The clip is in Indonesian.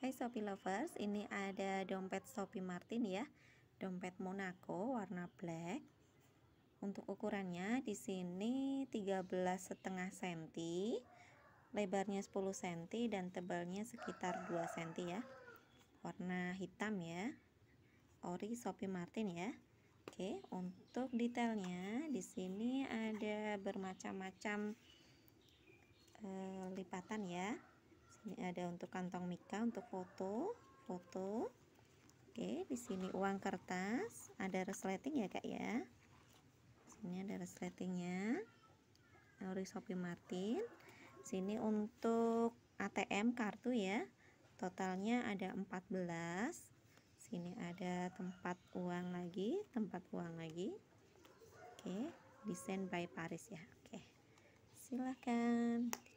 Hai Shopee Lovers, ini ada dompet Shopee Martin ya Dompet Monaco warna black Untuk ukurannya di sini 13,5 senti, Lebarnya 10 cm dan tebalnya sekitar 2 cm ya Warna hitam ya Ori Shopee Martin ya Oke, untuk detailnya di sini ada bermacam-macam e, lipatan ya ini ada untuk kantong mika untuk foto foto Oke di sini uang kertas ada resleting ya kak ya sini ada resletingnya ori Sophie Martin sini untuk ATM kartu ya totalnya ada 14 sini ada tempat uang lagi tempat uang lagi Oke desain by Paris ya Oke silakan